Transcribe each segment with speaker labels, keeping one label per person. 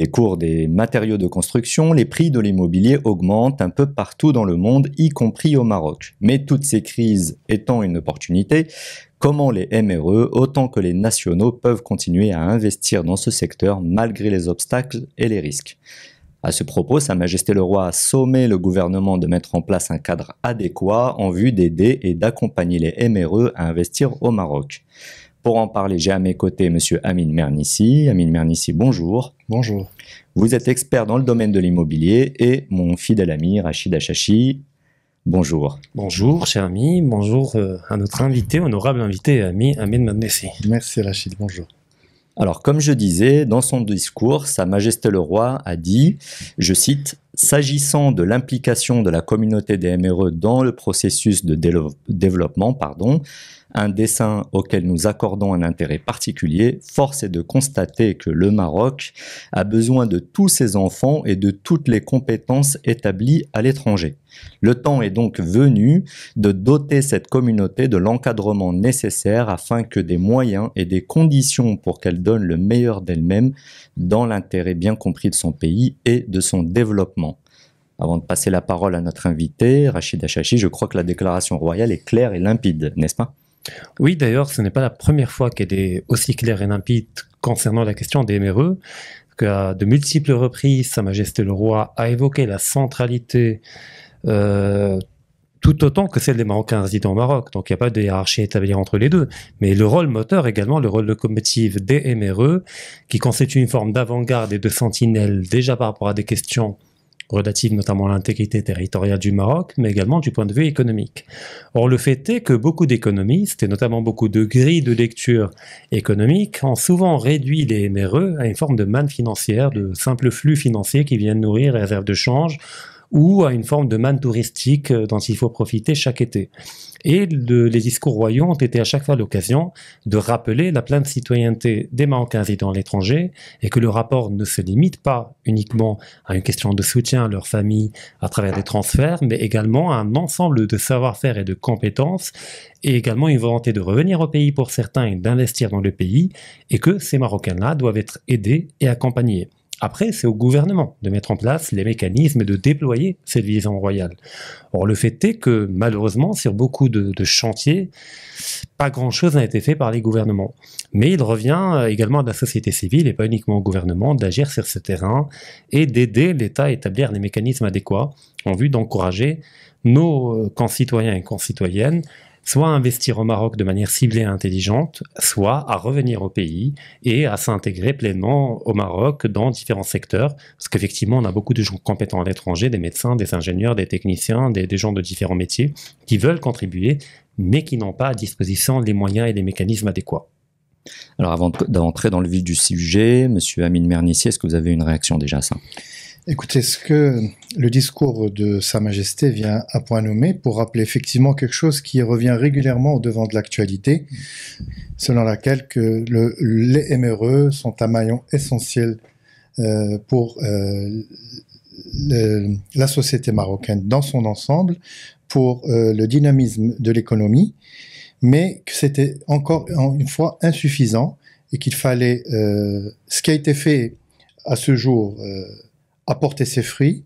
Speaker 1: Les cours des matériaux de construction, les prix de l'immobilier augmentent un peu partout dans le monde, y compris au Maroc. Mais toutes ces crises étant une opportunité, comment les MRE, autant que les nationaux, peuvent continuer à investir dans ce secteur malgré les obstacles et les risques. À ce propos, Sa Majesté le Roi a sommé le gouvernement de mettre en place un cadre adéquat en vue d'aider et d'accompagner les MRE à investir au Maroc. Pour en parler, j'ai à mes côtés M. Amine Mernissi. Amine Mernissi, bonjour. Bonjour. Vous êtes expert dans le domaine de l'immobilier et mon fidèle ami Rachid Achachi. Bonjour. Bonjour, cher ami. Bonjour
Speaker 2: euh, à notre invité, honorable invité, ami Amine Mernissi. Merci, Rachid. Bonjour.
Speaker 1: Alors, comme je disais, dans son discours, Sa Majesté le Roi a dit, je cite, S'agissant de l'implication de la communauté des MRE dans le processus de développement, pardon, un dessin auquel nous accordons un intérêt particulier, force est de constater que le Maroc a besoin de tous ses enfants et de toutes les compétences établies à l'étranger. Le temps est donc venu de doter cette communauté de l'encadrement nécessaire afin que des moyens et des conditions pour qu'elle donne le meilleur d'elle-même dans l'intérêt bien compris de son pays et de son développement. Avant de passer la parole à notre invité, Rachid Achachi, je crois que la déclaration royale est claire et limpide, n'est-ce pas
Speaker 2: oui, d'ailleurs, ce n'est pas la première fois qu'elle est aussi claire et limpide concernant la question des MRE, qu'à de multiples reprises, Sa Majesté le Roi a évoqué la centralité euh, tout autant que celle des Marocains résidant au Maroc. Donc il n'y a pas de hiérarchie établie entre les deux. Mais le rôle moteur également, le rôle locomotive des MRE, qui constitue une forme d'avant-garde et de sentinelle déjà par rapport à des questions relative notamment à l'intégrité territoriale du Maroc, mais également du point de vue économique. Or, le fait est que beaucoup d'économistes, et notamment beaucoup de grilles de lecture économique, ont souvent réduit les MRE à une forme de manne financière, de simples flux financiers qui viennent nourrir les réserves de change, ou à une forme de manne touristique euh, dont il faut profiter chaque été. Et les discours royaux ont été à chaque fois l'occasion de rappeler la pleine citoyenneté des Marocains résidant à l'étranger et que le rapport ne se limite pas uniquement à une question de soutien à leur famille à travers des transferts, mais également à un ensemble de savoir-faire et de compétences et également une volonté de revenir au pays pour certains et d'investir dans le pays et que ces Marocains-là doivent être aidés et accompagnés. Après, c'est au gouvernement de mettre en place les mécanismes et de déployer cette liaison royale. Or, le fait est que, malheureusement, sur beaucoup de, chantiers, pas grand-chose n'a été fait par les gouvernements. Mais il revient euh, également à la société civile, et pas uniquement au gouvernement, d'agir sur ce terrain et d'aider l'État à établir les mécanismes adéquats en vue d'encourager nos euh, concitoyens et concitoyennes soit investir au Maroc de manière ciblée et intelligente, soit à revenir au pays et à s'intégrer pleinement au Maroc dans différents secteurs, parce qu'effectivement, on a beaucoup de gens compétents à l'étranger, des médecins, des ingénieurs, des techniciens, des, gens de différents métiers, qui veulent contribuer, mais qui n'ont pas à disposition les moyens et les mécanismes adéquats.
Speaker 1: Alors avant d'entrer dans le vif du sujet, Monsieur Amine Mernissier, est-ce que vous avez une réaction déjà à ça
Speaker 2: Écoutez, ce que
Speaker 3: le discours de Sa Majesté vient à point nommé pour rappeler effectivement quelque chose qui revient régulièrement au devant de l'actualité, selon laquelle les MRE sont un maillon essentiel euh, pour euh, la société marocaine dans son ensemble, pour euh, le dynamisme de l'économie, mais que c'était encore une fois insuffisant et qu'il fallait ce qui a été fait à ce jour apporter ses fruits,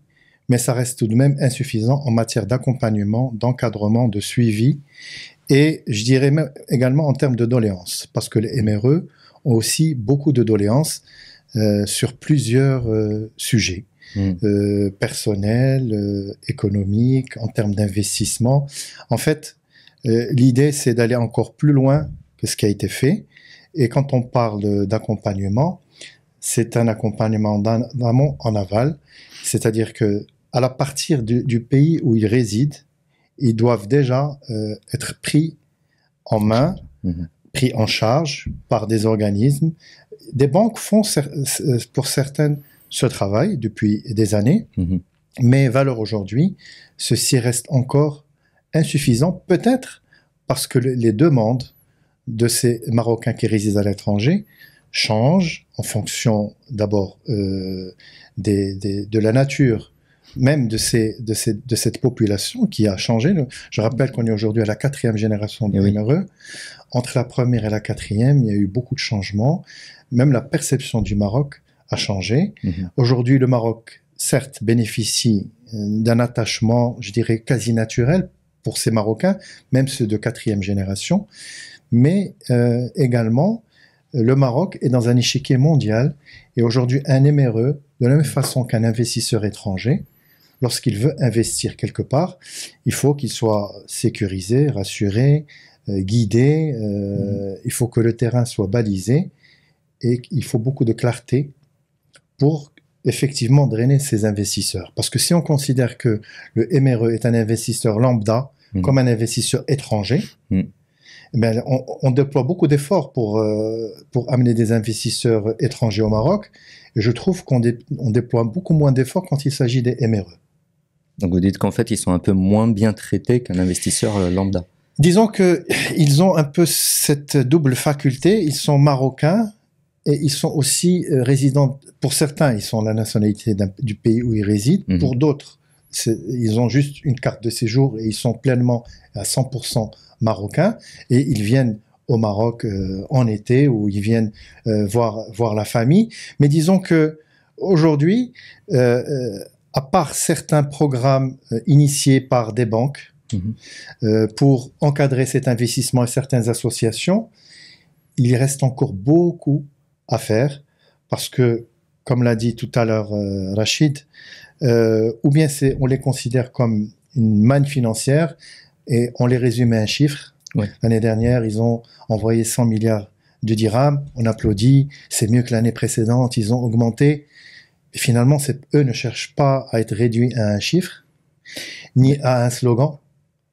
Speaker 3: mais ça reste tout de même insuffisant en matière d'accompagnement, d'encadrement, de suivi, et je dirais même également en termes de doléances, parce que les MRE ont aussi beaucoup de doléances euh, sur plusieurs euh, sujets. Hmm. Euh, personnels, économiques, en termes d'investissement. En fait, l'idée, c'est d'aller encore plus loin que ce qui a été fait. Et quand on parle d'accompagnement, c'est un accompagnement d'un amont en aval, c'est-à-dire que à la partir du, pays où ils résident, ils doivent déjà euh, être pris en main, mhm. pris en charge par des organismes. Des banques font euh, pour certaines ce travail depuis des années, mhm. mais valeur aujourd'hui, ceci reste encore insuffisant, peut-être parce que les demandes de ces Marocains qui résident à l'étranger changent en fonction d'abord euh, de la nature même de, ces, de, cette population qui a changé. Je rappelle qu'on est aujourd'hui à la quatrième génération de eh e. Entre la première et la quatrième, il y a eu beaucoup de changements. Même la perception du Maroc a changé. Mhm. Aujourd'hui, le Maroc, certes, bénéficie euh, d'un attachement, je dirais, quasi naturel pour ces Marocains, même ceux de quatrième génération, mais euh, également le Maroc est dans un échiquier mondial et aujourd'hui un MRE, de la même façon qu'un investisseur étranger, lorsqu'il veut investir quelque part, il faut qu'il soit sécurisé, rassuré, euh, guidé, euh, il faut que le terrain soit balisé et il faut beaucoup de clarté pour effectivement drainer ses investisseurs. Parce que si on considère que le MRE est un investisseur lambda, mm. comme un investisseur étranger, mm. Eh ben, on, déploie beaucoup d'efforts pour, euh, pour amener des investisseurs étrangers au Maroc. Et je trouve qu'on déploie beaucoup moins d'efforts quand il s'agit des MRE.
Speaker 1: Donc vous dites qu'en fait, ils sont un peu moins bien traités qu'un investisseur euh, lambda. Disons
Speaker 3: qu'ils ont un peu cette double faculté. Ils sont marocains et ils sont aussi euh, résidents. Pour certains, ils sont la nationalité du pays où ils résident. Mhm. Pour d'autres, ils ont juste une carte de séjour et ils sont pleinement à 100% marocains et ils viennent au Maroc euh, en été ou ils viennent euh, voir voir la famille. Mais disons que aujourd'hui, euh, à part certains programmes initiés par des banques mhm. pour encadrer cet investissement et certaines associations, il reste encore beaucoup à faire parce que, comme l'a dit tout à l'heure Rachid, ou bien on les considère comme une manne financière, et on les résumait à un chiffre. L'année dernière, ils ont envoyé 100 milliards de dirhams. On applaudit. C'est mieux que l'année précédente. Ils ont augmenté. Et finalement, eux ne cherchent pas à être réduits à un chiffre, ni à un slogan.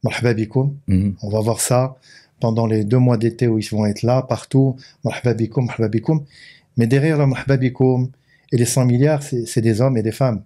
Speaker 3: Mhm. On va voir ça pendant les deux mois d'été où ils vont être là, partout. Mais derrière le marhaba et les 100 milliards, c'est des hommes et des femmes.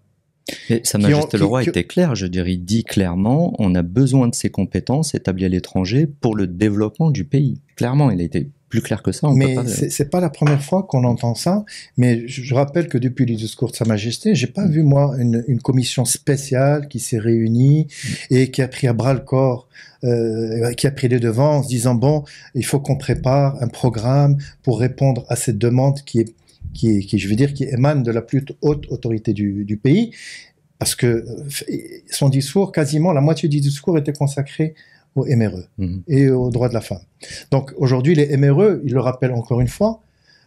Speaker 1: Et Sa Majesté le Roi était clair, je dirais, il dit clairement, on a besoin de ses compétences établies à l'étranger pour le développement du pays. Clairement, il a été plus clair que ça. mais pas... c'est
Speaker 3: pas la première fois qu'on entend ça. Mais je, rappelle que depuis le discours de Sa Majesté, je n'ai pas vu moi une, commission spéciale qui s'est réunie et qui a pris à bras le corps, euh, qui a pris les devants en se disant bon, il faut qu'on prépare un programme pour répondre à cette demande qui est qui, je veux dire, qui émane de la plus haute autorité du, pays, parce que euh, son discours, quasiment la moitié du discours était consacré aux MRE mhm. et aux droits de la femme. Donc aujourd'hui, les MRE, il le rappelle encore une fois,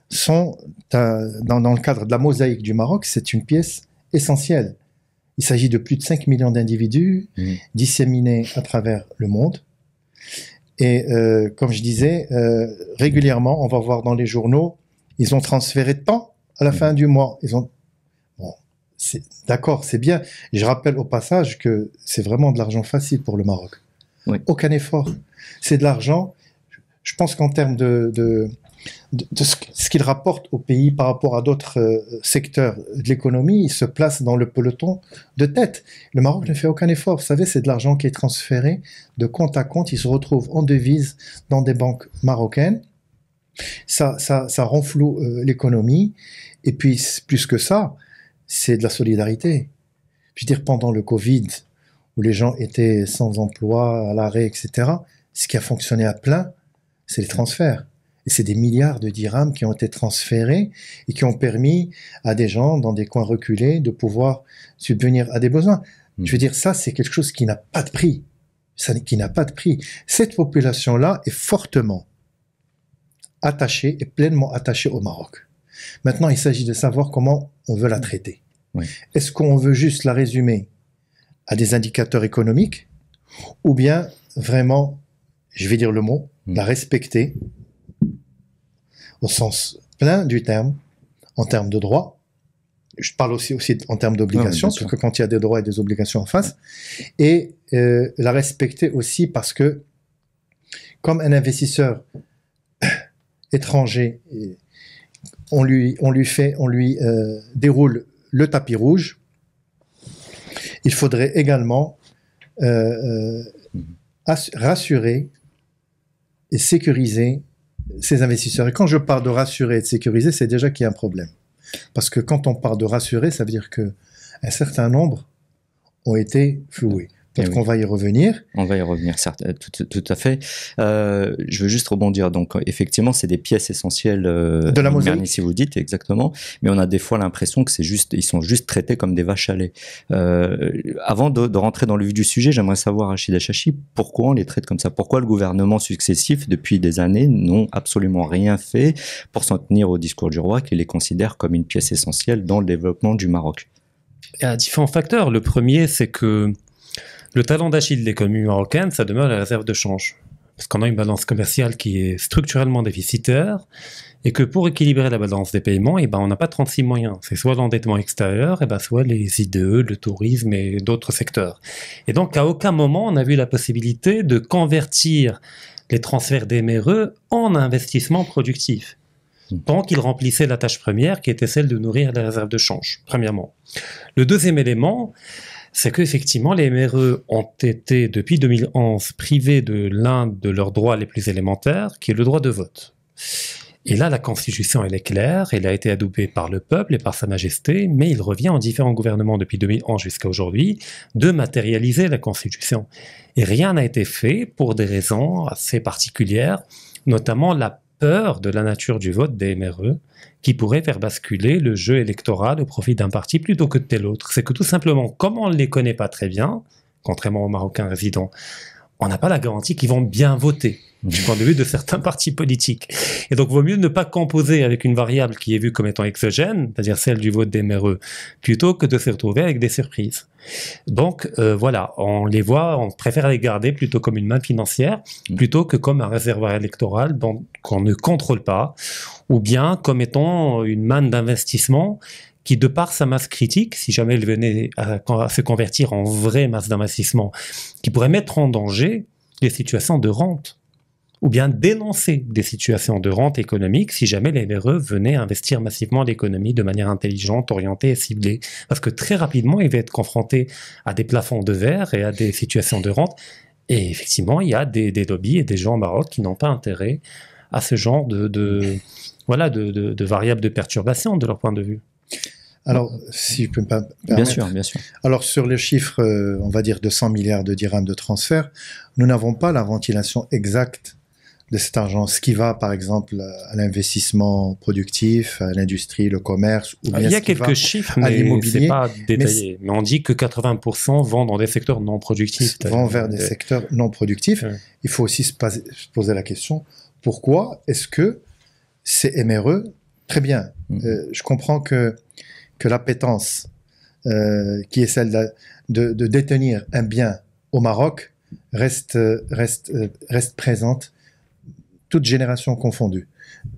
Speaker 3: sont euh, dans, le cadre de la mosaïque du Maroc, c'est une pièce essentielle. Il s'agit de plus de 5 millions d'individus mhm. disséminés à travers le monde. Et euh, comme je disais, régulièrement, on va voir dans les journaux ils ont transféré de temps à la fin mm. du mois. Ils ont c'est d'accord, c'est bien. je rappelle au passage que c'est vraiment de l'argent facile pour le Maroc. Aucun effort. C'est de l'argent. Je pense qu'en termes de, ce qu'il rapporte au pays par rapport à d'autres euh, secteurs de l'économie, il se place dans le peloton de tête. Le Maroc ne fait aucun effort. Vous savez, c'est de l'argent qui est transféré de compte à compte. Il se retrouve en devise dans des banques marocaines. Ça, ça, ça renfloue euh, l'économie. Et puis, plus que ça, c'est de la solidarité. Je veux dire, pendant le Covid, où les gens étaient sans emploi, à l'arrêt, etc., ce qui a fonctionné à plein, c'est les transferts. Et c'est des milliards de dirhams qui ont été transférés et qui ont permis à des gens dans des coins reculés de pouvoir subvenir à des besoins. Mmh. Je veux dire, ça, c'est quelque chose qui n'a pas de prix. Ça, qui n'a pas de prix. Cette population-là est fortement attaché et pleinement attaché au Maroc. Maintenant, il s'agit de savoir comment on veut la traiter. Est-ce qu'on veut juste la résumer à des indicateurs économiques ou bien vraiment, je vais dire le mot, hmm. la respecter au sens plein du terme, en termes de droits. Je parle aussi, en termes d'obligations, parce que quand il y a des droits et des obligations en face, et euh, la respecter aussi parce que, comme un investisseur étranger, on lui, on lui fait, on lui euh, déroule le tapis rouge. Il faudrait également euh, euh, rassurer et sécuriser ces investisseurs. Et quand je parle de rassurer et de sécuriser, c'est déjà qu'il y a un problème. Parce que quand on parle de rassurer, ça veut dire que un certain nombre ont été floués. Eh on qu'on va y revenir.
Speaker 1: On va y revenir, certes, euh, tout, à fait. Euh, je veux juste rebondir. Donc, effectivement, c'est des pièces essentielles euh, de la mosaïque, si vous dites exactement. Mais on a des fois l'impression que c'est juste, ils sont juste traités comme des vaches à lait. avant de, rentrer dans le vif du sujet, j'aimerais savoir, Rachid Chachi, pourquoi on les traite comme ça Pourquoi le gouvernement successif, depuis des années, n'ont absolument rien fait pour s'en tenir au discours du roi, qui les considère comme une pièce essentielle dans le développement du Maroc
Speaker 2: Il y a différents facteurs. Le premier, c'est que le talent d'Achille des communes marocaines, ça demeure la réserve de change. Parce qu'on a une balance commerciale qui est structurellement déficitaire et que pour équilibrer la balance des paiements, et eh ben, on n'a pas 36 moyens. C'est soit l'endettement extérieur, et eh ben, soit les IDE, le tourisme et d'autres secteurs. Et donc, à aucun moment, on a vu la possibilité de convertir les transferts d'EMRE en investissement productif hmm. tant qu'ils remplissaient la tâche première qui était celle de nourrir les réserves de change, premièrement. Le deuxième élément, c'est qu'effectivement, les MRE ont été, depuis 2011, privés de l'un de leurs droits les plus élémentaires, qui est le droit de vote. Et là, la Constitution, elle est claire, elle a été adoubée par le peuple et par Sa Majesté, mais il revient en différents gouvernements depuis 2011 jusqu'à aujourd'hui de matérialiser la Constitution. Et rien n'a été fait pour des raisons assez particulières, notamment la peur de la nature du vote des MRE qui pourrait faire basculer le jeu électoral au profit d'un parti plutôt que de tel autre. C'est que tout simplement, comme on ne les connaît pas très bien, contrairement aux Marocains résidents, on n'a pas la garantie qu'ils vont bien voter. Mhm. du point de vue de certains partis politiques. Et donc, vaut mieux ne pas composer avec une variable qui est vue comme étant exogène, c'est-à-dire celle du vote des MRE, plutôt que de se retrouver avec des surprises. Donc, euh, voilà, on les voit, on préfère les garder plutôt comme une main financière, mhm. plutôt que comme un réservoir électoral qu'on ne contrôle pas, ou bien comme étant une manne d'investissement qui, de par sa masse critique, si jamais elle venait à, à se convertir en vraie masse d'investissement, qui pourrait mettre en danger les situations de rente ou bien dénoncer des situations de rente économique si jamais les MRE venaient investir massivement l'économie de manière intelligente, orientée et ciblée. Parce que très rapidement, ils vont être confrontés à des plafonds de verre et à des situations de rente. Et effectivement, il y a des, lobbies et des gens au Maroc qui n'ont pas intérêt à ce genre de, voilà, de, de variables de perturbation de leur point de vue.
Speaker 3: Alors, si je peux me permettre. Bien sûr, bien sûr. Alors, sur les chiffres, euh, on va dire, de 100 milliards de dirhams de transfert, nous n'avons pas la ventilation exacte de cet argent, ce qui va par exemple à l'investissement productif, à l'industrie, le commerce, ou bien Il y a quelques chiffres, mais c'est pas détaillé.
Speaker 2: Mais, on dit que 80% vont dans des secteurs non productifs. Vont vers des secteurs non productifs. Il faut aussi se
Speaker 3: poser la question, pourquoi est-ce que c'est MRE Très bien, mmh. euh, je comprends que, que l'appétence euh, qui est celle de, détenir un bien au Maroc reste, euh, reste, reste présente toutes générations confondues.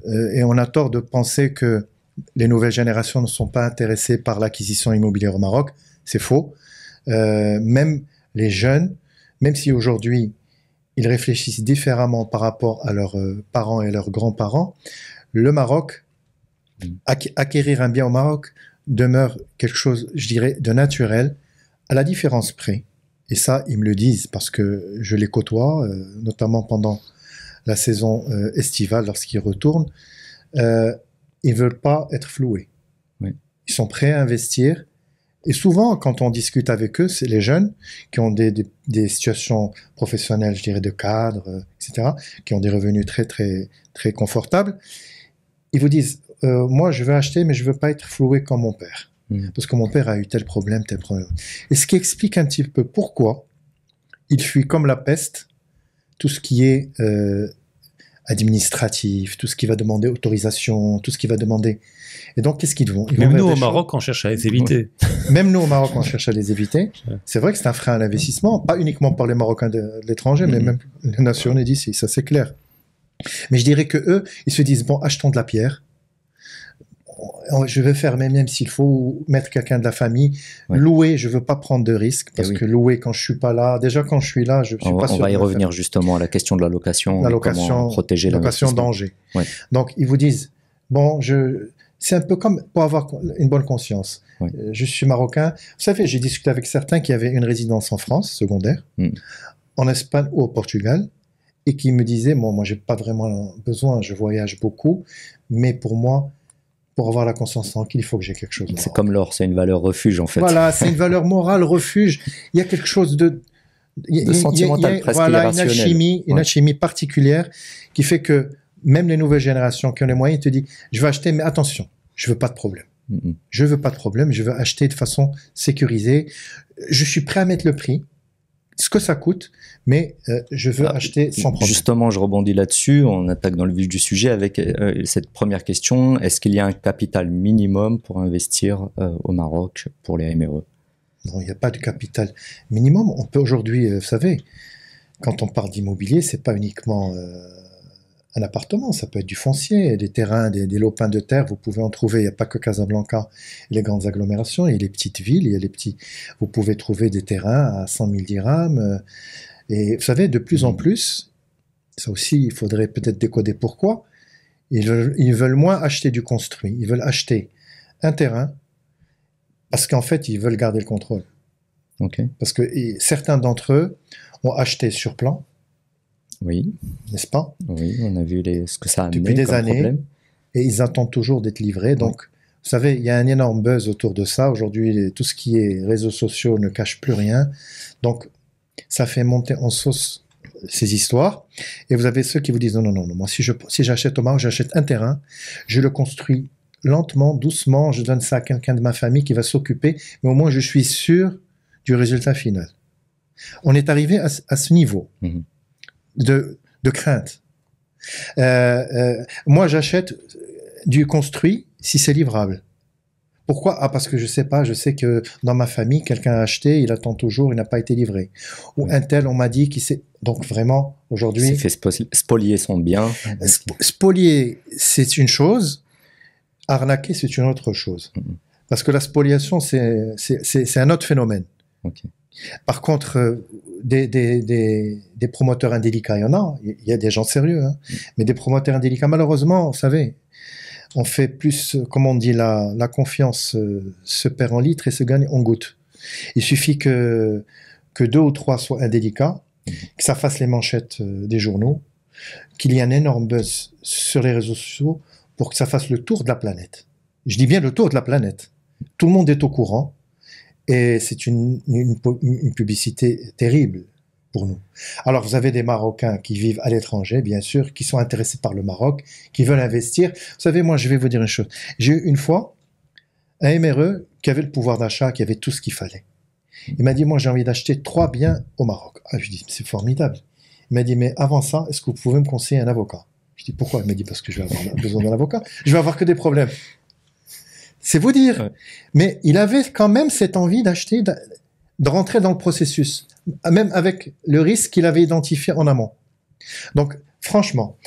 Speaker 3: Euh, et on a tort de penser que les nouvelles générations ne sont pas intéressées par l'acquisition immobilière au Maroc. C'est faux. Euh, même les jeunes, même si aujourd'hui ils réfléchissent différemment par rapport à leurs euh, parents et leurs grands-parents, le Maroc, mm. acquérir un bien au Maroc demeure quelque chose, je dirais, de naturel, à la différence près. Et ça, ils me le disent parce que je les côtoie, notamment pendant la saison euh, estivale lorsqu'ils retournent, euh, ils ne veulent pas être floués. Ils sont prêts à investir. Et souvent, quand on discute avec eux, c'est les jeunes qui ont des, situations professionnelles, je dirais, de cadre, euh, etc., qui ont des revenus très, très, très confortables. Ils vous disent Moi, je veux acheter, mais je ne veux pas être floué comme mon père. Mmh. Parce que mon père a eu tel problème, tel problème. Et ce qui explique un petit peu pourquoi il fuit comme la peste tout ce qui est euh, administratif, tout ce qui va demander autorisation, tout ce qui va demander. Et donc, qu'est-ce qu'ils vont Même nous, au
Speaker 2: Maroc, on cherche à les éviter.
Speaker 3: Même nous, au Maroc, on cherche à les éviter. C'est vrai que c'est un frein à l'investissement, pas uniquement par les Marocains de l'étranger, mais mm-hmm. même les nationaux d'ici, ça c'est clair. Mais je dirais que eux, ils se disent, bon, achetons de la pierre, je vais faire même, s'il faut mettre quelqu'un de la famille. Louer, je veux pas prendre de risques eh parce que louer quand je suis pas là, déjà quand je suis là, je suis pas on sûr. On va y
Speaker 1: revenir justement à la question de la location, la location, comment protéger la location danger.
Speaker 3: Donc ils vous disent bon, je c'est un peu comme pour avoir une bonne conscience. Euh, je suis marocain. Vous savez, j'ai discuté avec certains qui avaient une résidence en France secondaire, hmm. en Espagne ou au Portugal, et qui me disaient, moi, moi, j'ai pas vraiment besoin. Je voyage beaucoup, mais pour moi, pour avoir la conscience qu'il faut que j'ai quelque chose.
Speaker 1: C'est comme l'or, c'est une valeur refuge en fait. Voilà, c'est une
Speaker 3: valeur morale refuge. Il y a quelque chose de, sentimental presque voilà, une alchimie, une alchimie particulière qui fait que même les nouvelles générations qui ont les moyens te disent je vais acheter, mais attention, je veux pas de problème. Je veux pas de problème, je veux acheter de façon sécurisée. Je suis prêt à mettre le prix ce que ça coûte,
Speaker 1: mais euh, je veux acheter sans problème. Justement, je rebondis là-dessus, on attaque dans le vif du sujet avec euh, cette première question. Est-ce qu'il y a un capital minimum pour investir euh, au Maroc pour les MRE Non, il n'y a pas de capital
Speaker 3: minimum. On peut aujourd'hui, vous savez, quand on parle d'immobilier, ce n'est pas uniquement un appartement, ça peut être du foncier, des terrains, des, lopins de terre, vous pouvez en trouver, il n'y a pas que Casablanca les grandes agglomérations, il y a les petites villes, il y a les petits... Vous pouvez trouver des terrains à 100 000 dirhams, euh, et vous savez, de plus en mmh. plus, ça aussi, il faudrait peut-être décoder pourquoi, ils veulent, moins acheter du construit, ils veulent acheter un terrain, parce qu'en fait, ils veulent garder le contrôle. Parce que certains d'entre eux ont acheté sur plan, oui. N'est-ce pas
Speaker 1: Oui, on a vu ce que ça a amené. Depuis des années.
Speaker 3: Et ils attendent toujours d'être livrés. Donc, vous savez, il y a un énorme buzz autour de ça. Aujourd'hui, tout ce qui est réseaux sociaux ne cache plus rien. Donc, ça fait monter en sauce ces histoires. Et vous avez ceux qui vous disent non, non, non, moi, si, je, si j'achète au Maroc, j'achète un terrain, je le construis lentement, doucement, je donne ça à quelqu'un de ma famille qui va s'occuper, mais au moins je suis sûr du résultat final. On est arrivé à, ce niveau. Mhm de, crainte. Euh, euh, moi, j'achète du construit si c'est livrable. Pourquoi Ah, parce que je sais pas, je sais que dans ma famille, quelqu'un a acheté, il attend toujours, il n'a pas été livré. Ou un tel, on m'a dit qu'il s'est. Donc vraiment,
Speaker 1: aujourd'hui. Il fait spolier
Speaker 3: son bien. spolier, c'est une chose, arnaquer, c'est une autre chose. Mm-hmm. Parce que la spoliation, c'est un autre phénomène. Par contre, euh, des, promoteurs indélicats, il y en a, il y a des gens sérieux, hein. mais des promoteurs indélicats, malheureusement, vous savez, on fait plus, comme on dit, la, la confiance euh, se perd en litres et se gagne en gouttes. Il suffit que, que deux ou trois soient indélicats, que ça fasse les manchettes euh, des journaux, qu'il y ait un énorme buzz sur les réseaux sociaux pour que ça fasse le tour de la planète. Je dis bien le tour de la planète. Tout le monde est au courant, et c'est une, publicité terrible pour nous. Alors vous avez des Marocains qui vivent à l'étranger, bien sûr, qui sont intéressés par le Maroc, qui veulent investir. Vous savez, moi, je vais vous dire une chose. J'ai eu une fois un MRE qui avait le pouvoir d'achat, qui avait tout ce qu'il fallait. Il m'a dit, moi, j'ai envie d'acheter trois biens au Maroc. Ah, je dit, c'est formidable. Il m'a dit, mais avant ça, est-ce que vous pouvez me conseiller un avocat je dis pourquoi Il m'a dit parce que je vais avoir besoin d'un avocat. Je vais avoir que des problèmes. C'est vous dire. Mais il avait quand même cette envie d'acheter, de, rentrer dans le processus, même avec le risque qu'il avait identifié en amont. Donc, franchement,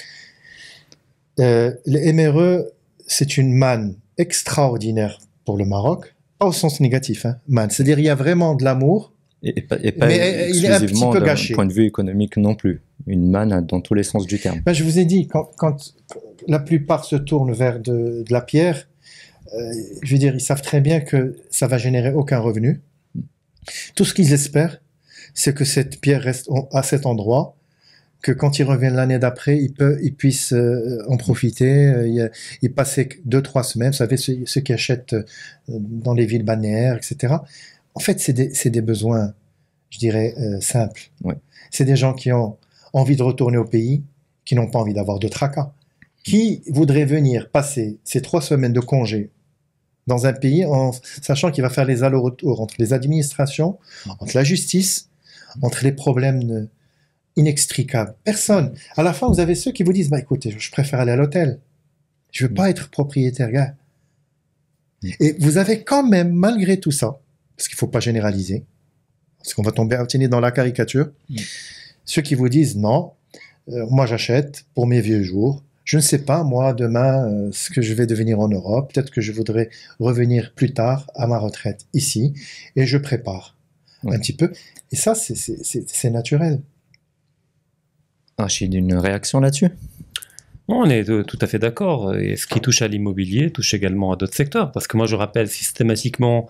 Speaker 3: euh, les MRE, c'est une manne extraordinaire pour le Maroc, pas au sens négatif, hein, manne. C'est-à-dire, il y a vraiment de l'amour.
Speaker 1: Et, et, pas, exclusivement d'un point de vue économique non plus. Une manne dans tous les sens du terme.
Speaker 3: Ben, je vous ai dit, quand, la plupart se tournent vers de la pierre, je veux dire, ils savent très bien que ça va générer aucun revenu. Tout ce qu'ils espèrent, c'est que cette pierre reste à cet endroit, que quand ils reviennent l'année d'après, ils, ils puissent euh, en profiter, euh, ils, passent deux, trois semaines, vous savez, ceux, qui achètent euh, dans les villes balnéaires, etc. En fait, c'est des, besoins, je dirais, simples. C'est des gens qui ont envie de retourner au pays, qui n'ont pas envie d'avoir de tracas, qui voudraient venir passer ces trois semaines de congé dans un pays en sachant qu'il va faire les allers-retours entre les administrations, mmh. entre la justice, entre les problèmes inextricables. Personne. À la fin, vous avez ceux qui vous disent bah, écoutez, je préfère aller à l'hôtel. Je ne veux mmh. pas être propriétaire, gars. Mmh. Et vous avez quand même, malgré tout ça, parce qu'il ne faut pas généraliser, parce qu'on va tomber dans la caricature, ceux qui vous disent non, euh, moi j'achète pour mes vieux jours, je ne sais pas, moi, demain, euh, ce que je vais devenir en Europe. Peut-être que je voudrais revenir plus tard à ma retraite ici. Et je prépare un petit peu. Et ça, c'est naturel.
Speaker 1: J'ai une réaction là-dessus
Speaker 2: on est tout à fait d'accord. Et ce qui touche à l'immobilier touche également à d'autres secteurs. Parce que moi, je rappelle systématiquement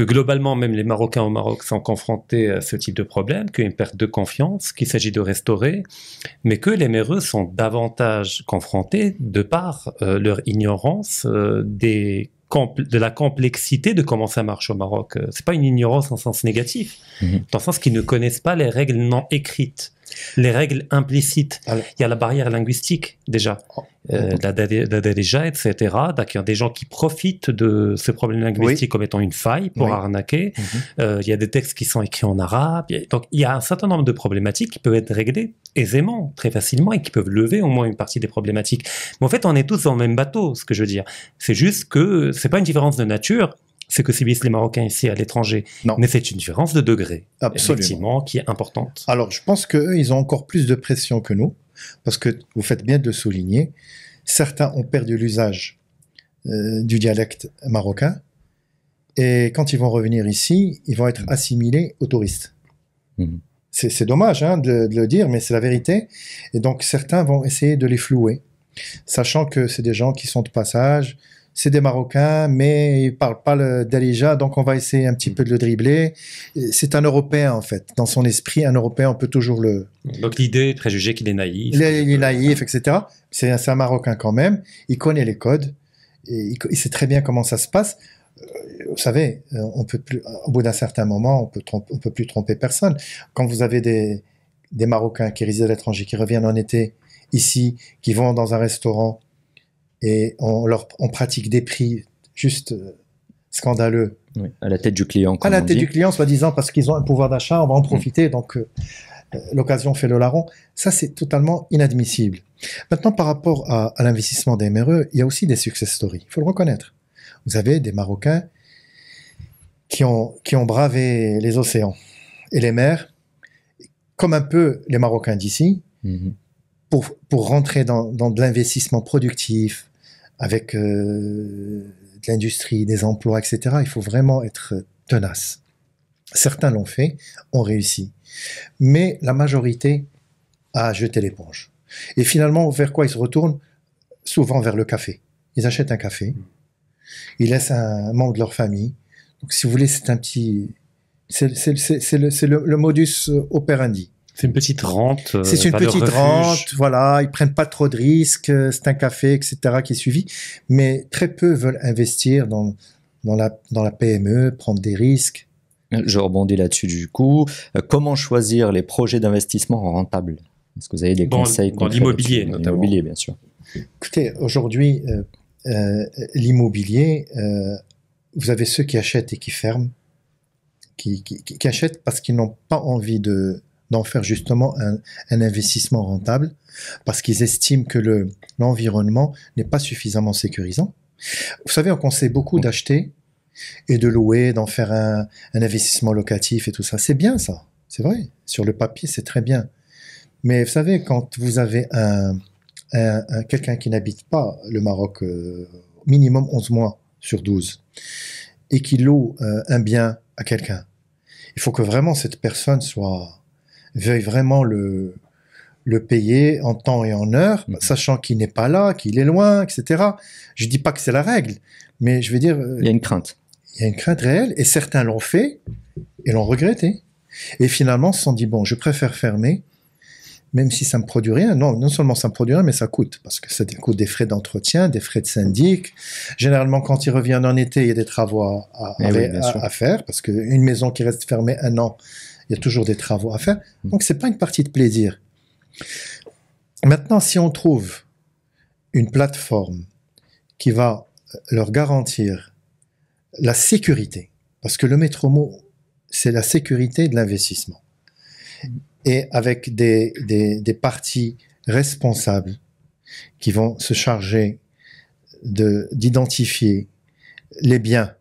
Speaker 2: que globalement, même les Marocains au Maroc sont confrontés à ce type de problème, qu'il y a une perte de confiance qu'il s'agit de restaurer, mais que les Méreux sont davantage confrontés de par euh, leur ignorance euh, des de la complexité de comment ça marche au Maroc. Euh, ce n'est pas une ignorance en sens négatif, mhm. dans le sens qu'ils ne connaissent pas les règles non écrites les règles implicites. Ah il y a la barrière linguistique déjà, oh. euh, déjà, etc. Donc, il y a des gens qui profitent de ce problème linguistique comme étant une faille pour arnaquer. Mhm. Euh, il y a des textes qui sont écrits en arabe. Donc, il y a un certain nombre de problématiques qui peuvent être réglées aisément, très facilement, et qui peuvent lever au moins une partie des problématiques. Mais en fait, on est tous dans le même bateau, ce que je veux dire. C'est juste que c'est pas une différence de nature c'est que subissent les Marocains ici à l'étranger. Mais c'est une différence de degré, Absolument. qui est importante.
Speaker 3: Alors, je pense qu'eux, ils ont encore plus de pression que nous, parce que vous faites bien de souligner. Certains ont perdu l'usage euh, du dialecte marocain, et quand ils vont revenir ici, ils vont être mm. assimilés aux touristes. Mm. C'est dommage hein, de le dire, mais c'est la vérité. Et donc, certains vont essayer de les flouer sachant que c'est des gens qui sont de passage, c'est des Marocains, mais ils parlent pas le donc on va essayer un petit mm. peu de le dribbler. C'est un Européen, en fait. Dans son esprit, un Européen, on peut toujours le...
Speaker 2: Donc l'idée, est préjugé qu'il est naïf. Il
Speaker 3: est, naïf, etc. C'est un, Marocain quand même. Il connaît les codes. il, sait très bien comment ça se passe. Euh, vous savez, euh, on peut plus, au bout d'un certain moment, on peut peut plus tromper personne. Quand vous avez des Marocains qui résident à l'étranger, qui reviennent en été ici, qui vont dans un restaurant et on, leur, on pratique des prix juste euh, scandaleux.
Speaker 1: à la tête du client. à la tête du
Speaker 3: client, soi-disant, parce qu'ils ont un pouvoir d'achat, on va en profiter, mm. donc euh, euh, l'occasion fait le larron. Ça, c'est totalement inadmissible. Maintenant, par rapport à, l'investissement des MRE, il y a aussi des success stories, il faut le reconnaître. Vous avez des Marocains qui ont, qui ont bravé les océans et les mers, comme un peu les Marocains d'ici, mm-hmm. pour, pour rentrer dans, dans de l'investissement productif, avec euh, de l'industrie, des emplois, etc. Il faut vraiment être tenace. Certains l'ont fait, ont réussi. Mais la majorité a jeté l'éponge. Et finalement, vers quoi ils se retournent Souvent vers le café. Ils achètent un café, ils laissent un membre de leur famille. Donc, si vous voulez, c'est un petit. C'est le, le, modus operandi. C'est une petite rente. Euh, c'est une petite rente, voilà. Ils prennent pas trop de risques. Euh, c'est un café, etc. qui est suivi. Mais très peu veulent
Speaker 1: investir dans, dans, la, dans la PME, prendre des risques. Je rebondis là-dessus du coup. Euh, comment choisir les projets d'investissement rentables Est-ce que vous avez des conseils Dans l'immobilier, L'immobilier, bien sûr.
Speaker 3: Écoutez, aujourd'hui, l'immobilier, vous avez ceux qui achètent et qui ferment, qui achètent parce qu'ils n'ont pas envie de, d'en faire justement un, investissement rentable parce qu'ils estiment que le, l'environnement n'est pas suffisamment sécurisant. Vous savez, on conseille beaucoup mm. d'acheter et de louer, d'en faire un, un investissement locatif et tout ça. C'est bien ça, c'est vrai. Sur le papier, c'est très bien. Mais vous savez, quand vous avez un, quelqu'un qui n'habite pas le Maroc euh, minimum 11 mois sur 12 et qui loue euh, un bien à quelqu'un, il faut que vraiment cette personne soit veuille vraiment le, le payer en temps et en heure, bah sachant qu'il n'est pas là, qu'il est loin, etc. Je ne dis pas que c'est la règle, mais je veux dire... Euh, il y a une crainte. Il y a une crainte réelle, et certains l'ont fait, et l'ont regretté. Et finalement, se sont dit, bon, je préfère fermer, même si ça me produit rien. Non, non seulement ça me produit rien, mais ça coûte, parce que ça coûte des frais d'entretien, des frais de syndic. Généralement, quand ils reviennent en été, il y a des travaux à, à eh faire, parce qu'une maison qui reste fermée un an, il y a mm. toujours des travaux à faire. Mm. Donc c'est pas une partie de plaisir. Maintenant, si on trouve une plateforme qui va euh, leur garantir la sécurité, parce que le maître mot, c'est la sécurité de l'investissement, mm. et avec des, parties responsables qui vont se charger d'identifier les biens,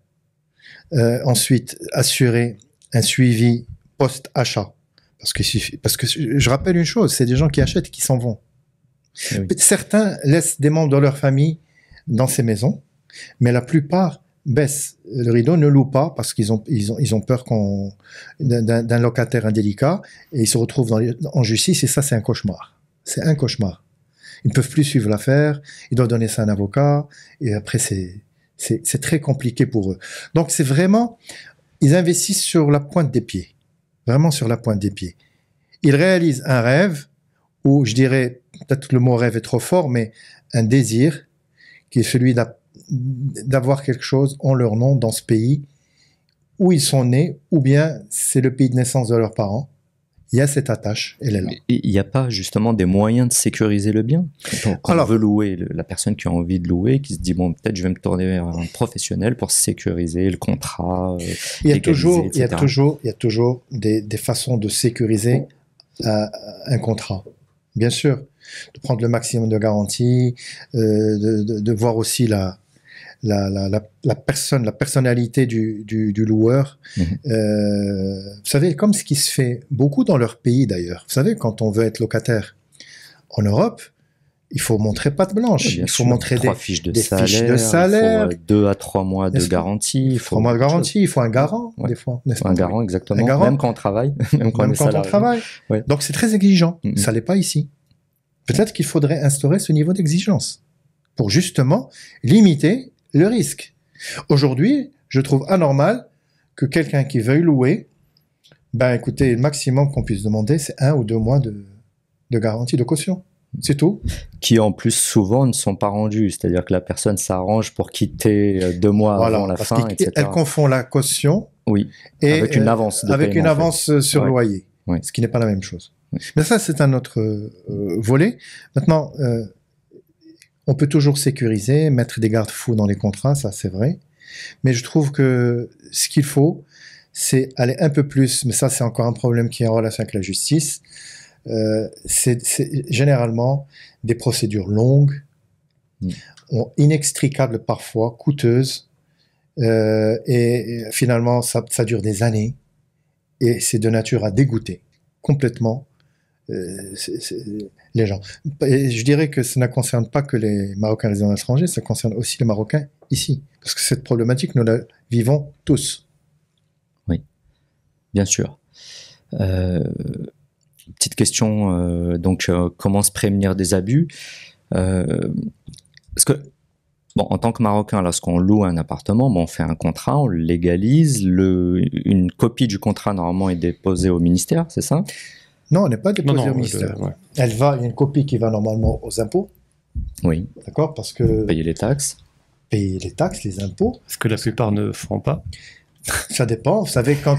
Speaker 3: euh, ensuite assurer un suivi post-achat. Parce que, je rappelle une chose, c'est des gens qui achètent qui s'en vont. Eh certains laissent des membres de leur famille dans ces maisons, mais la plupart baissent le rideau, ne louent pas parce qu'ils ont, peur d'un, locataire indélicat et ils se retrouvent en justice et ça c'est un cauchemar. C'est un cauchemar. Ils ne peuvent plus suivre l'affaire, ils doivent donner ça à un avocat et après c'est, très compliqué pour eux. Donc c'est vraiment, ils investissent sur la pointe des pieds vraiment sur la pointe des pieds. Ils réalisent un rêve, ou je dirais, peut-être le mot rêve est trop fort, mais un désir, qui est celui d'avoir quelque chose en leur nom dans ce pays où ils sont nés, ou bien c'est le pays de naissance de leurs parents il y a cette attache, elle est là.
Speaker 1: Il n'y a pas justement des moyens de sécuriser le bien quand on veut louer, la personne qui a envie de louer, qui se dit, bon, peut-être je vais me tourner vers un professionnel pour sécuriser le contrat. Euh, il y a toujours, il y a toujours,
Speaker 3: il y toujours des, façons de sécuriser euh, un contrat, bien sûr. De prendre le maximum de garanties, euh, de, de, voir aussi la, la, la, la, personne, la personnalité du, du, loueur. Mhm. Euh, vous savez, comme ce qui se fait beaucoup dans leur pays d'ailleurs. Vous savez, quand on veut être locataire en Europe, il faut montrer patte blanche. il faut montrer des, fiches de, salaire, de salaire. Il faut
Speaker 1: euh, deux à trois mois de garantie. Il faut mois de garantie.
Speaker 3: Il faut un garant, des fois.
Speaker 1: un garant, exactement. Même quand on travaille. Même quand, on travaille. Donc c'est très exigeant. Mm-hmm. Ça l'est pas ici. Peut-être qu'il
Speaker 3: faudrait instaurer ce niveau d'exigence pour justement limiter le risque. Aujourd'hui, je trouve anormal que quelqu'un qui veuille louer, ben écoutez, le maximum qu'on puisse demander, c'est un ou deux mois de, de garantie de caution.
Speaker 1: C'est tout. Qui en plus souvent ne sont pas rendus, c'est-à-dire que la personne s'arrange pour quitter euh, deux mois avant la fin, etc. Elle confond
Speaker 3: la caution
Speaker 1: oui, avec une euh, avance, avec une avance sur loyer,
Speaker 3: ce qui n'est pas la même chose. Mais ça, c'est un autre euh, volet. Maintenant, on peut toujours sécuriser, mettre des garde-fous dans les contrats, ça c'est vrai. Mais je trouve que ce qu'il faut, c'est aller un peu plus, mais ça c'est encore un problème qui est en relation avec la justice, euh, c'est généralement des procédures longues, mm. inextricables parfois, coûteuses, euh, et, finalement ça, ça dure des années, et c'est de nature à dégoûter complètement euh, les gens. je dirais que ça ne concerne pas que les Marocains résidant à l'étranger, ça concerne aussi les Marocains ici. Parce que cette problématique, nous la vivons tous.
Speaker 1: Oui, bien sûr. Euh, petite question, euh, donc comment se prémunir des abus Parce que, bon, en tant que Marocain, lorsqu'on loue un appartement, on fait un contrat, on légalise, une copie du contrat normalement est déposée au ministère, c'est ça non, on n'est pas déposée au ministère. Le, euh, ouais.
Speaker 3: Elle va, une copie qui va normalement aux impôts. Oui. D'accord Parce que. Payer les taxes. Payer les taxes, les impôts. Ce que la plupart ne font pas. Ça dépend. Vous savez, quand,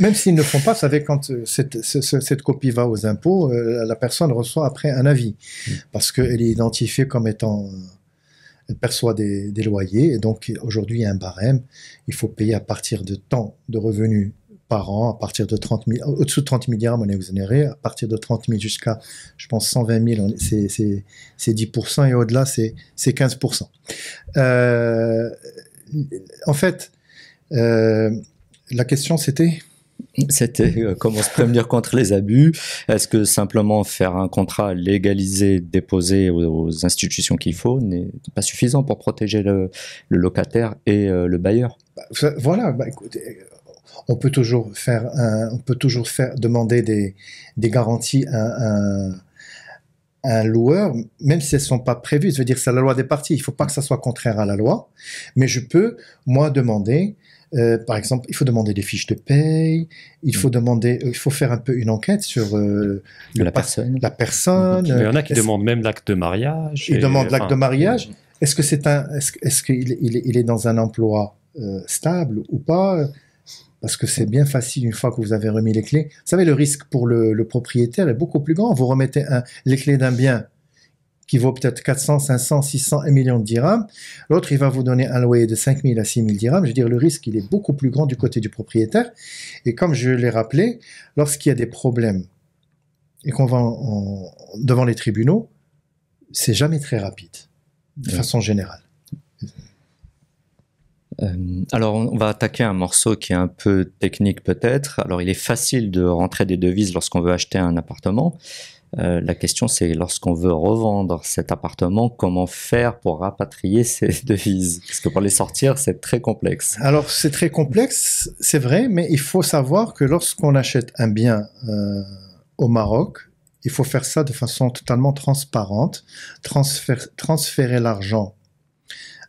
Speaker 3: même s'ils ne font pas, vous savez, quand euh, cette, copie va aux impôts, euh, la personne reçoit après un avis. Mm. Parce qu'elle est identifiée comme étant. elle perçoit des, des, loyers. Et donc, aujourd'hui, il y a un barème. Il faut payer à partir de temps de revenus par an à partir de 30 000, euh, au-dessous de 30 milliards monnaie exonérée, à partir de 30 000 jusqu'à, je pense, 120 000, c'est, 10% et au-delà, c'est, 15%. Euh, en fait, euh, la question c'était
Speaker 1: c'était comment se prémunir contre les abus. Est-ce que simplement faire un contrat légalisé, déposé aux, institutions qu'il faut, n'est pas suffisant pour protéger le, locataire et le bailleur
Speaker 3: bah, Voilà, bah, écoutez, on peut toujours faire, on peut toujours faire demander des, garanties à, un loueur, même si elles sont pas prévues, je veux dire, c'est la loi des parties, il ne faut pas que ça soit contraire à la loi, mais je peux, moi, demander, euh, par exemple, il faut demander des fiches de paye, il faut demander, euh, il faut faire un peu une enquête sur euh, la, personne. la personne. Il y en a qui demandent
Speaker 2: même l'acte de mariage. Ils demandent l'acte de
Speaker 3: mariage. Est-ce que c'est un, est-ce, qu'il est dans un emploi stable ou pas parce que c'est bien facile une fois que vous avez remis les clés. Vous savez, le risque pour le, propriétaire est beaucoup plus grand. Vous remettez les clés d'un bien qui vaut peut-être 400, 500, 600, 1 million de dirhams. L'autre, il va vous donner un loyer de 5 000 à 6 000 dirhams. Je veux dire, le risque, il est beaucoup plus grand du côté du propriétaire. Et comme je l'ai rappelé, lorsqu'il y a des problèmes et qu'on va devant les tribunaux, c'est jamais très rapide, de façon générale.
Speaker 1: Euh, alors, on va attaquer un morceau qui est un peu technique peut-être. Alors, il est facile de rentrer des devises lorsqu'on veut acheter un appartement. Euh, la question, c'est lorsqu'on veut revendre cet appartement, comment faire pour rapatrier ces devises Parce que pour les sortir, c'est très complexe.
Speaker 3: Alors, c'est très complexe, c'est vrai, mais il faut savoir que lorsqu'on achète un bien euh, au Maroc, il faut faire ça de façon totalement transparente, transférer l'argent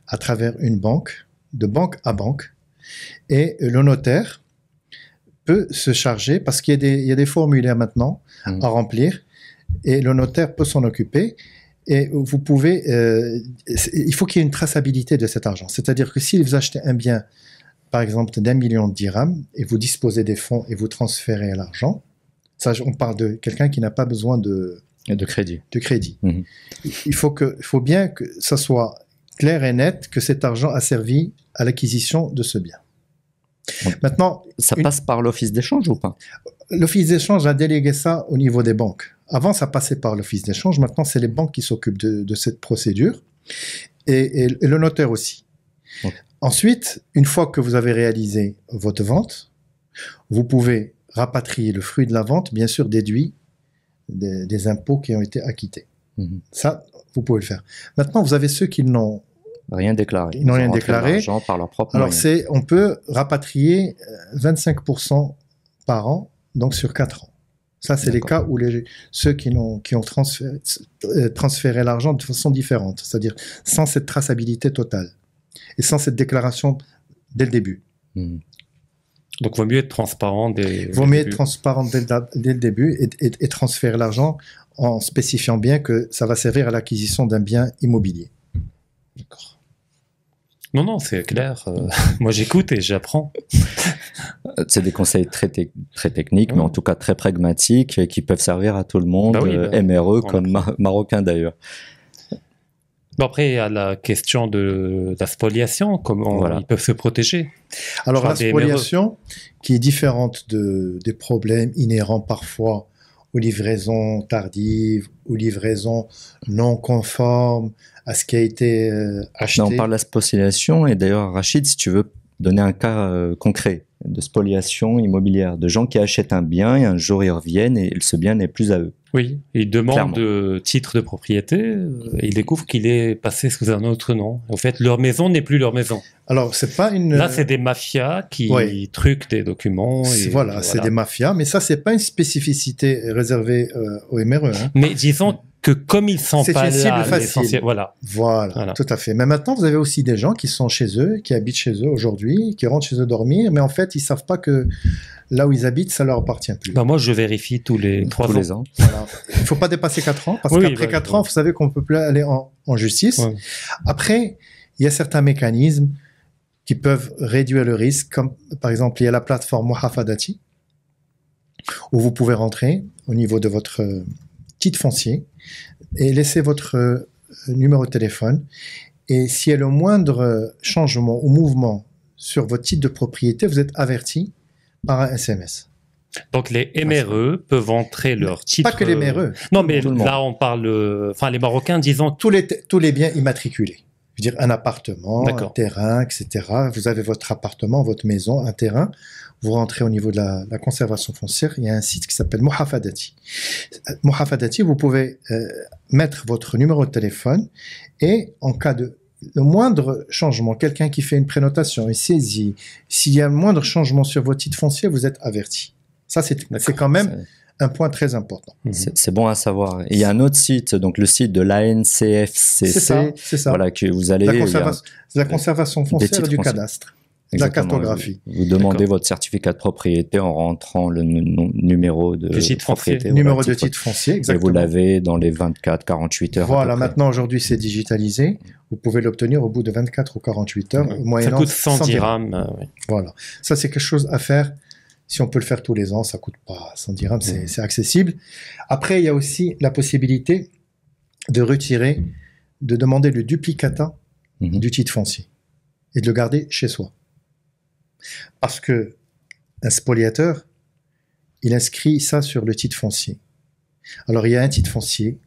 Speaker 3: à travers une banque de banque à banque. Et le notaire peut se charger, parce qu'il y, a des formulaires maintenant hmm. à remplir, et le notaire peut s'en occuper. Et vous pouvez, euh, il faut qu'il y ait une traçabilité de cet argent. C'est-à-dire que si vous achetez un bien, par exemple, d'un million de dirhams, et vous disposez des fonds et vous transférez l'argent, ça, on parle de quelqu'un qui n'a pas besoin de, crédit. De crédit. Hmm. Il faut, que, faut bien que ça soit clair et net que cet argent a servi à l'acquisition de ce bien. Maintenant, ça passe par l'office d'échange ou pas L'office d'échange a délégué ça au niveau des banques. Avant, ça passait par l'office d'échange. Maintenant, c'est les banques qui s'occupent de, cette procédure et, le notaire aussi. Ensuite, une fois que vous avez réalisé votre vente, vous pouvez rapatrier le fruit de la vente, bien sûr déduit des, impôts qui ont été acquittés. Mhm. Ça, vous pouvez le faire. Maintenant, vous avez ceux qui n'ont
Speaker 1: rien déclaré. Ils n'ont rien déclaré. Par leur propre Alors c'est,
Speaker 3: on peut rapatrier 25% euh, par an, donc sur 4 ans. Ça, c'est les cas où les, ceux qui ont, qui ont euh, transféré, l'argent de façon différente, c'est-à-dire sans cette traçabilité totale et sans cette déclaration
Speaker 2: dès le début. Hmm. Donc, vaut mieux être transparent dès, vaut mieux être
Speaker 3: transparent dès, le début et, et, et transférer l'argent en spécifiant bien que ça va servir à l'acquisition d'un bien immobilier. D'accord.
Speaker 1: Non, non, c'est clair. Euh,
Speaker 2: moi, j'écoute et j'apprends.
Speaker 1: Euh, c'est des conseils très, très techniques, mais en tout cas très pragmatiques, et qui peuvent servir à tout le monde, bah, bah euh, MRE comme marocain d'ailleurs.
Speaker 2: après, il y a la question de la spoliation, comment ils peuvent se protéger. Alors, la e. spoliation,
Speaker 3: qui est différente de, des problèmes inhérents parfois ou livraison tardive, ou livraison non conforme à ce qui a été euh, acheté. Non, on parle
Speaker 1: de la d'aspostillation. Et d'ailleurs, Rachid, si tu veux donner un cas euh, concret de spoliation immobilière, de gens qui achètent un bien et un jour ils reviennent et ce bien n'est plus à eux.
Speaker 2: Oui, ils demandent de titre de propriété euh, et ils découvrent qu'il est passé sous un autre nom. En fait, leur maison n'est plus leur maison. Alors, c'est
Speaker 3: pas une. Là, c'est
Speaker 2: des mafias qui truquent des documents. voilà, c'est des
Speaker 3: mafias, mais ça, c'est pas une spécificité réservée euh, au aux MRE. Hein.
Speaker 2: Mais disons que comme ils
Speaker 3: sont pas une facile. Voilà.
Speaker 2: voilà.
Speaker 3: Tout à fait. Mais maintenant, vous avez aussi des gens qui sont chez eux, qui habitent chez eux aujourd'hui, qui rentrent chez eux dormir, mais en fait, ils savent pas que là où ils habitent, ça leur appartient plus.
Speaker 2: Bah, moi, je vérifie tous les trois ans. Voilà. Il faut pas dépasser quatre ans parce qu'après bah, quatre ans, vous savez qu'on
Speaker 3: peut plus aller en, justice. Après, il y a certains mécanismes qui peuvent réduire le risque, comme par exemple, il y a la plateforme Mohafadati où vous pouvez rentrer au niveau de votre titre foncier et laissez votre euh, numéro de téléphone. Et s'il y a le moindre euh, changement ou mouvement sur votre titre de propriété, vous êtes averti par un SMS.
Speaker 2: Donc les MRE peuvent entrer leur titre. Pas que les MRE. Euh, non, mais là on parle, enfin les Marocains disant… tous les tous les biens immatriculés. Je veux dire un appartement, un
Speaker 3: terrain, etc. Vous avez votre appartement, votre maison, un terrain vous rentrez au niveau de la, conservation foncière, il y a un site qui s'appelle Mohafadati. Mohafadati, vous pouvez euh, mettre votre numéro de téléphone et en cas de le moindre changement, quelqu'un qui fait une prénotation, est saisi. s'il y a un moindre changement sur vos titres fonciers, vous êtes averti. Ça, c'est quand même un point très important.
Speaker 1: Mhm. C'est bon à savoir. il y a un autre site, donc le site de l'ANCFCC. C'est ça, Voilà, que vous allez. La,
Speaker 3: conservation foncière du cadastre.
Speaker 1: La cartographie. Vous, demandez votre certificat de propriété en rentrant le numéro de titre Foncier. Numéro de titre foncier, Et vous l'avez dans les 24, 48 heures. Voilà,
Speaker 3: maintenant aujourd'hui c'est digitalisé. Vous pouvez l'obtenir au bout de 24 ou 48 heures, Ça coûte 100, dirhams. Euh, voilà. Ça c'est quelque chose à faire. Si on peut le faire tous les ans, ça coûte pas 100 dirhams, mm. c'est accessible. Après, il y a aussi la possibilité de retirer, de demander le duplicata mm-hmm. du titre foncier et de le garder chez soi. Parce que un spoliateur, il inscrit ça sur le titre foncier. Alors il y a un titre foncier,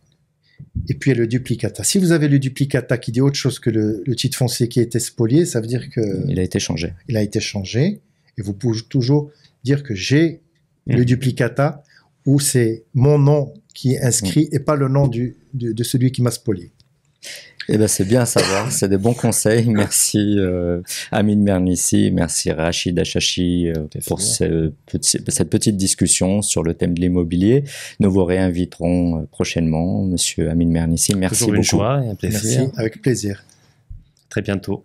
Speaker 3: et puis il y a le duplicata. Si vous avez le duplicata qui dit autre chose que le, titre foncier qui a été spolié, ça veut dire que... Il a été changé. Il a été changé, et vous pouvez toujours dire que j'ai le mm. duplicata, où c'est mon nom qui est inscrit mm. et pas le nom de celui qui m'a
Speaker 1: spolié. Eh ben c'est bien à savoir, c'est des bons conseils. Merci euh, Amine Mernissi, merci Rachid Achachi euh, pour cette petite discussion sur le thème de l'immobilier. Nous vous réinviterons euh, prochainement, Monsieur Amine Mernissi. Merci beaucoup. et un plaisir. Merci,
Speaker 2: avec plaisir.
Speaker 1: Très bientôt.